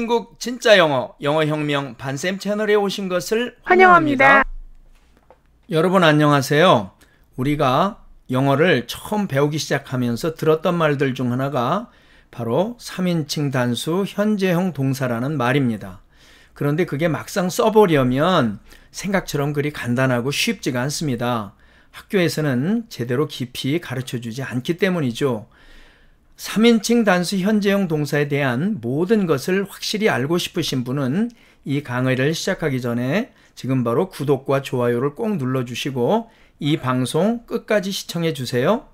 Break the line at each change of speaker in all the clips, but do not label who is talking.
대한민국 진짜 영어 영어 혁명 반쌤 채널에 오신 것을 환영합니다. 환영합니다. 여러분 안녕하세요. 우리가 영어를 처음 배우기 시작하면서 들었던 말들 중 하나가 바로 3인칭 단수 현재형 동사라는 말입니다. 그런데 그게 막상 써보려면 생각처럼 그리 간단하고 쉽지가 않습니다. 학교에서는 제대로 깊이 가르쳐 주지 않기 때문이죠. 3인칭 단수 현재형 동사에 대한 모든 것을 확실히 알고 싶으신 분은 이 강의를 시작하기 전에 지금 바로 구독과 좋아요를 꼭 눌러주시고 이 방송 끝까지 시청해 주세요.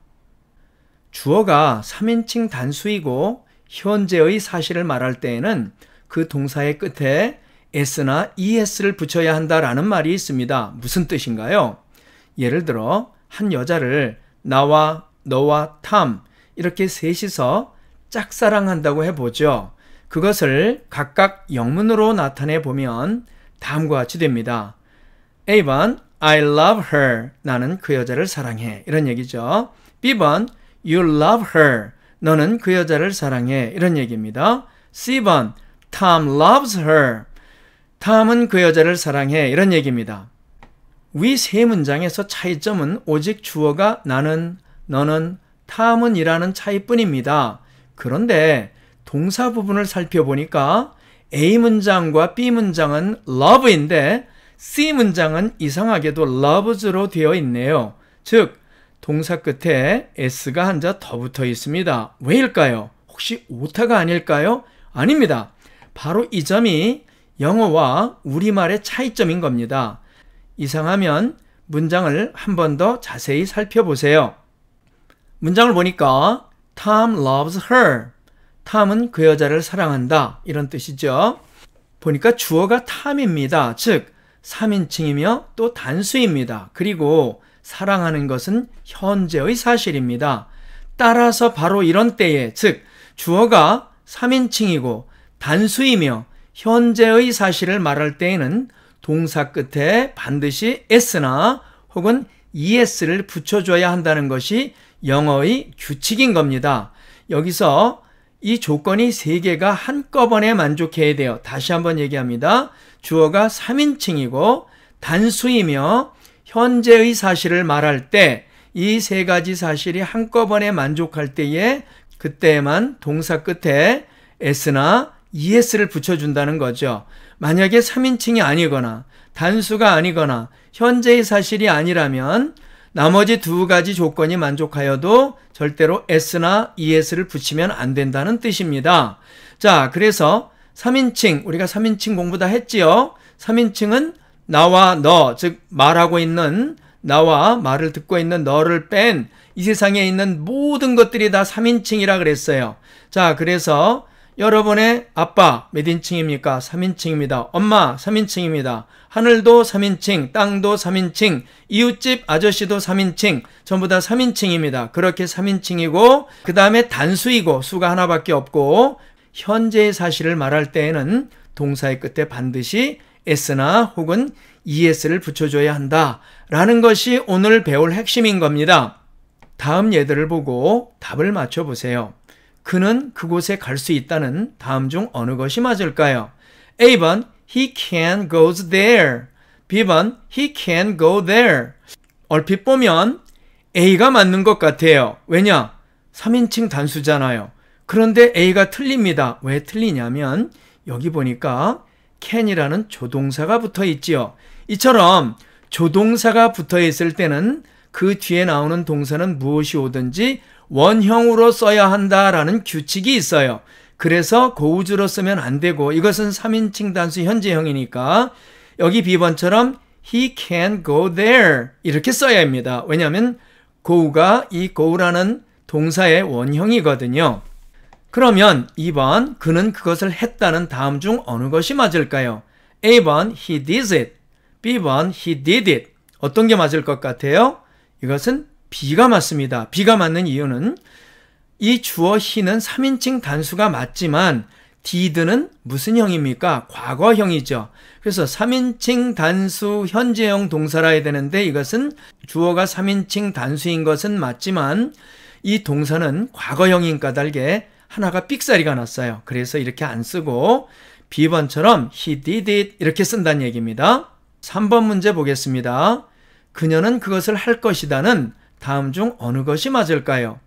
주어가 3인칭 단수이고 현재의 사실을 말할 때에는 그 동사의 끝에 s나 es를 붙여야 한다라는 말이 있습니다. 무슨 뜻인가요? 예를 들어 한 여자를 나와 너와 탐 이렇게 셋이서 짝사랑한다고 해보죠. 그것을 각각 영문으로 나타내 보면 다음과 같이 됩니다. A번 I love her. 나는 그 여자를 사랑해. 이런 얘기죠. B번 You love her. 너는 그 여자를 사랑해. 이런 얘기입니다. C번 Tom loves her. 탐은 그 여자를 사랑해. 이런 얘기입니다. 위 세 문장에서 차이점은 오직 주어가 나는, 너는, 탐은 이라는 차이뿐입니다. 그런데 동사 부분을 살펴보니까 A 문장과 B 문장은 love인데 C 문장은 이상하게도 loves로 되어 있네요. 즉, 동사 끝에 s가 한자 더 붙어 있습니다. 왜일까요? 혹시 오타가 아닐까요? 아닙니다. 바로 이 점이 영어와 우리말의 차이점인 겁니다. 이상하면 문장을 한 번 더 자세히 살펴보세요. 문장을 보니까 Tom loves her. 탐은 그 여자를 사랑한다. 이런 뜻이죠. 보니까 주어가 탐입니다. 즉, 3인칭이며 또 단수입니다. 그리고 사랑하는 것은 현재의 사실입니다. 따라서 바로 이런 때에, 즉, 주어가 3인칭이고 단수이며 현재의 사실을 말할 때에는 동사 끝에 반드시 s나 혹은 es를 붙여줘야 한다는 것이 영어의 규칙인 겁니다. 여기서 이 조건이 세 개가 한꺼번에 만족해야 돼요. 다시 한번 얘기합니다. 주어가 3인칭이고 단수이며 현재의 사실을 말할 때 이 세 가지 사실이 한꺼번에 만족할 때에 그때만 에 동사 끝에 s나 es를 붙여준다는 거죠. 만약에 3인칭이 아니거나 단수가 아니거나 현재의 사실이 아니라면 나머지 두 가지 조건이 만족하여도 절대로 s나 es를 붙이면 안 된다는 뜻입니다. 자, 그래서 3인칭, 우리가 3인칭 공부 다 했지요? 3인칭은 나와 너, 즉 말하고 있는 나와 말을 듣고 있는 너를 뺀 이 세상에 있는 모든 것들이 다 3인칭이라 그랬어요. 자, 그래서 여러분의 아빠 몇 인칭입니까? 3인칭입니다. 엄마 3인칭입니다. 하늘도 3인칭, 땅도 3인칭, 이웃집 아저씨도 3인칭, 전부 다 3인칭입니다. 그렇게 3인칭이고, 그 다음에 단수이고, 수가 하나밖에 없고, 현재의 사실을 말할 때에는 동사의 끝에 반드시 s나 혹은 es를 붙여줘야 한다. 라는 것이 오늘 배울 핵심인 겁니다. 다음 예들을 보고 답을 맞춰보세요. 그는 그곳에 갈 수 있다는 다음 중 어느 것이 맞을까요? A번 He can g o there. B번 He can go there. 얼핏 보면 A가 맞는 것 같아요. 왜냐? 3인칭 단수잖아요. 그런데 A가 틀립니다. 왜 틀리냐면 여기 보니까 can이라는 조동사가 붙어 있지요. 이처럼 조동사가 붙어 있을 때는 그 뒤에 나오는 동사는 무엇이 오든지 원형으로 써야 한다라는 규칙이 있어요. 그래서 고우주로 쓰면 안 되고 이것은 3인칭 단수 현재형이니까 여기 비번처럼 he can go there 이렇게 써야 합니다. 왜냐하면 go가 이 go라는 동사의 원형이거든요. 그러면 2번 그는 그것을 했다는 다음 중 어느 것이 맞을까요? A번 he did it, B번 he did it 어떤 게 맞을 것 같아요? 이것은 비가 맞습니다. 비가 맞는 이유는 이 주어 히는 3인칭 단수가 맞지만 디드는 무슨 형입니까? 과거형이죠. 그래서 3인칭 단수 현재형 동사라 해야 되는데 이것은 주어가 3인칭 단수인 것은 맞지만 이 동사는 과거형인 까닭에 하나가 삑사리가 났어요. 그래서 이렇게 안 쓰고 비번처럼 he did it 이렇게 쓴다는 얘기입니다. 3번 문제 보겠습니다. 그녀는 그것을 할 것이다는 다음 중 어느 것이 맞을까요?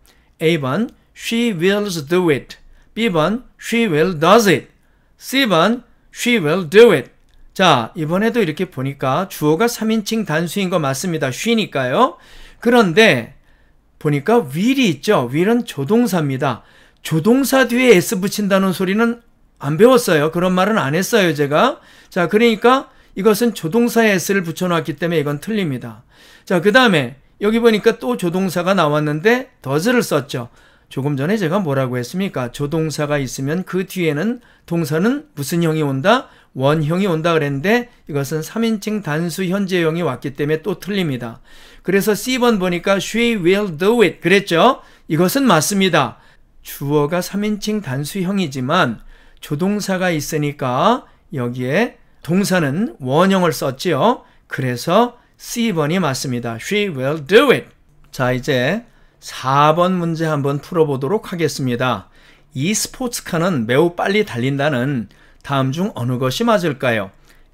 A번 She will do it. B번 She will does it. C번 She will do it. 자, 이번에도 이렇게 보니까 주어가 3인칭 단수인 거 맞습니다. she니까요. 그런데 보니까 will이 있죠. will은 조동사입니다. 조동사 뒤에 s 붙인다는 소리는 안 배웠어요. 그런 말은 안 했어요, 제가. 자, 그러니까 이것은 조동사에 s를 붙여놨기 때문에 이건 틀립니다. 자, 그 다음에 여기 보니까 또 조동사가 나왔는데 does를 썼죠. 조금 전에 제가 뭐라고 했습니까? 조동사가 있으면 그 뒤에는 동사는 무슨 형이 온다? 원형이 온다 그랬는데 이것은 3인칭 단수 현재형이 왔기 때문에 또 틀립니다. 그래서 C번 보니까 she will do it 그랬죠? 이것은 맞습니다. 주어가 3인칭 단수형이지만 조동사가 있으니까 여기에 동사는 원형을 썼지요. 그래서 C번이 맞습니다. She will do it. 자, 이제 4번 문제 한번 풀어보도록 하겠습니다. 이 스포츠카는 매우 빨리 달린다는 다음 중 어느 것이 맞을까요?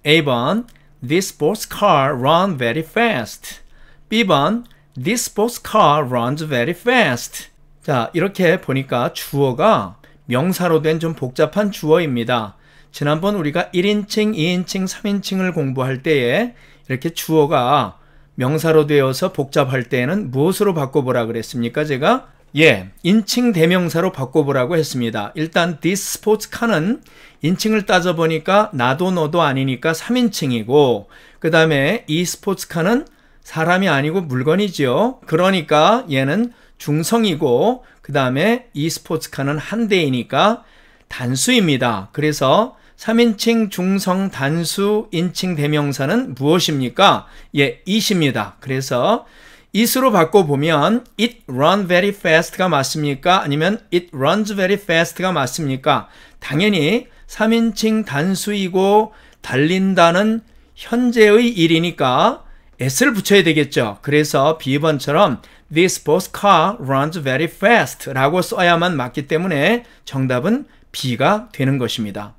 A번 This sports car r u n very fast. B번 This sports car runs very fast. 자, 이렇게 보니까 주어가 명사로 된 좀 복잡한 주어입니다. 지난번 우리가 1인칭, 2인칭, 3인칭을 공부할 때에 이렇게 주어가 명사로 되어서 복잡할 때에는 무엇으로 바꿔보라 그랬습니까? 제가 예, 인칭 대명사로 바꿔보라고 했습니다. 일단 this sports car는 인칭을 따져보니까 나도 너도 아니니까 3인칭이고 그 다음에 이 스포츠 카는 사람이 아니고 물건이지요. 그러니까 얘는 중성이고 그 다음에 이 스포츠 카는 한 대이니까 단수입니다. 그래서 3인칭 중성 단수 인칭 대명사는 무엇입니까? 예, it입니다. 그래서 it으로 바꿔보면 it run very fast가 맞습니까? 아니면 it runs very fast가 맞습니까? 당연히 3인칭 단수이고 달린다는 현재의 일이니까 s를 붙여야 되겠죠. 그래서 B번처럼 This boss car runs very fast 라고 써야만 맞기 때문에 정답은 B가 되는 것입니다.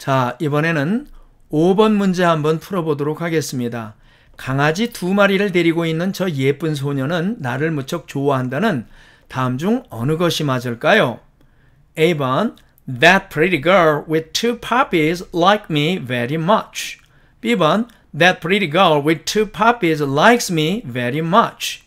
자, 이번에는 5번 문제 한번 풀어보도록 하겠습니다. 강아지 두 마리를 데리고 있는 저 예쁜 소녀는 나를 무척 좋아한다는 다음 중 어느 것이 맞을까요? A번 That pretty girl with two puppies like me very much. B번 That pretty girl with two puppies likes me very much.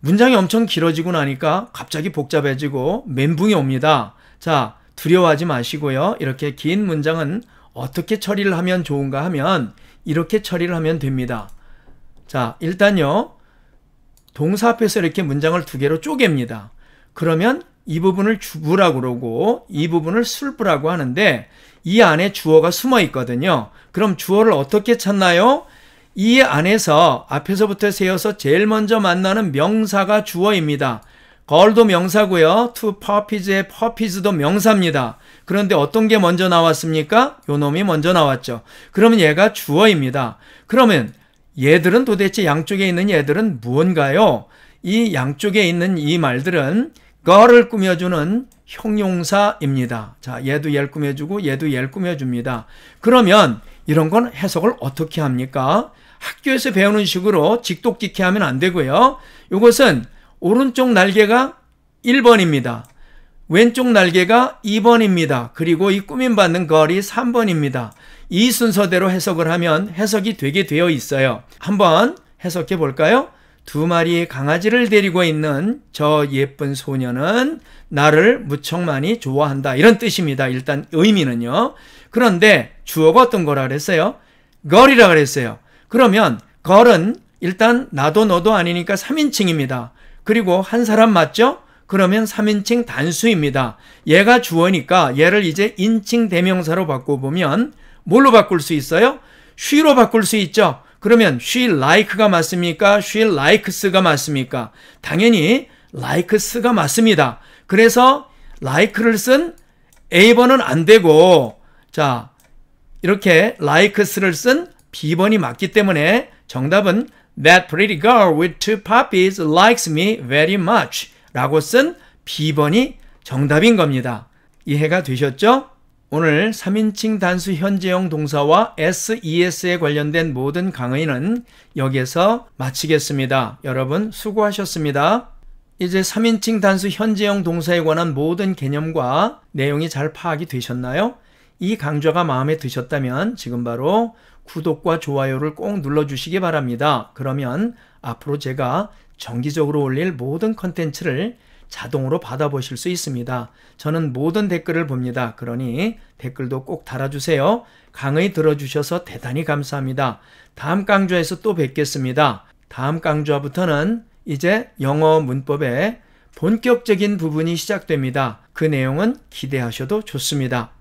문장이 엄청 길어지고 나니까 갑자기 복잡해지고 멘붕이 옵니다. 자, 두려워하지 마시고요. 이렇게 긴 문장은 어떻게 처리를 하면 좋은가 하면 이렇게 처리를 하면 됩니다. 자, 일단요. 동사 앞에서 이렇게 문장을 두 개로 쪼갭니다. 그러면 이 부분을 주부라고 그러고 이 부분을 술부라고 하는데 이 안에 주어가 숨어 있거든요. 그럼 주어를 어떻게 찾나요? 이 안에서 앞에서부터 세어서 제일 먼저 만나는 명사가 주어입니다. 걸도 명사고요. 투퍼피즈의퍼피즈도 명사입니다. 그런데 어떤 게 먼저 나왔습니까? 요 놈이 먼저 나왔죠. 그러면 얘가 주어입니다. 그러면 얘들은 도대체 양쪽에 있는 얘들은 무언가요? 이 양쪽에 있는 이 말들은 걸을 꾸며주는 형용사입니다. 자, 얘도 얘를 꾸며주고 얘도 얘를 꾸며줍니다. 그러면 이런 건 해석을 어떻게 합니까? 학교에서 배우는 식으로 직독직해 하면 안 되고요. 이것은 오른쪽 날개가 1번입니다. 왼쪽 날개가 2번입니다. 그리고 이 꾸민받는 거리 3번입니다. 이 순서대로 해석을 하면 해석이 되게 되어 있어요. 한번 해석해 볼까요? 두 마리의 강아지를 데리고 있는 저 예쁜 소녀는 나를 무척 많이 좋아한다. 이런 뜻입니다. 일단 의미는요. 그런데 주어가 어떤 거라 그랬어요? 걸이라 그랬어요. 그러면 걸은 일단 나도 너도 아니니까 3인칭입니다. 그리고 한 사람 맞죠? 그러면 3인칭 단수입니다. 얘가 주어니까 얘를 이제 인칭 대명사로 바꿔보면 뭘로 바꿀 수 있어요? she로 바꿀 수 있죠. 그러면 she like가 맞습니까? she likes가 맞습니까? 당연히 likes가 맞습니다. 그래서 like를 쓴 A번은 안 되고 자 이렇게 likes를 쓴 B번이 맞기 때문에 정답은 That pretty girl with two puppies likes me very much. 라고 쓴 B번이 정답인 겁니다. 이해가 되셨죠? 오늘 3인칭 단수 현재형 동사와 SES에 관련된 모든 강의는 여기에서 마치겠습니다. 여러분 수고하셨습니다. 이제 3인칭 단수 현재형 동사에 관한 모든 개념과 내용이 잘 파악이 되셨나요? 이 강좌가 마음에 드셨다면 지금 바로 구독과 좋아요를 꼭 눌러주시기 바랍니다. 그러면 앞으로 제가 정기적으로 올릴 모든 컨텐츠를 자동으로 받아보실 수 있습니다. 저는 모든 댓글을 봅니다. 그러니 댓글도 꼭 달아주세요. 강의 들어주셔서 대단히 감사합니다. 다음 강좌에서 또 뵙겠습니다. 다음 강좌부터는 이제 영어 문법의 본격적인 부분이 시작됩니다. 그 내용은 기대하셔도 좋습니다.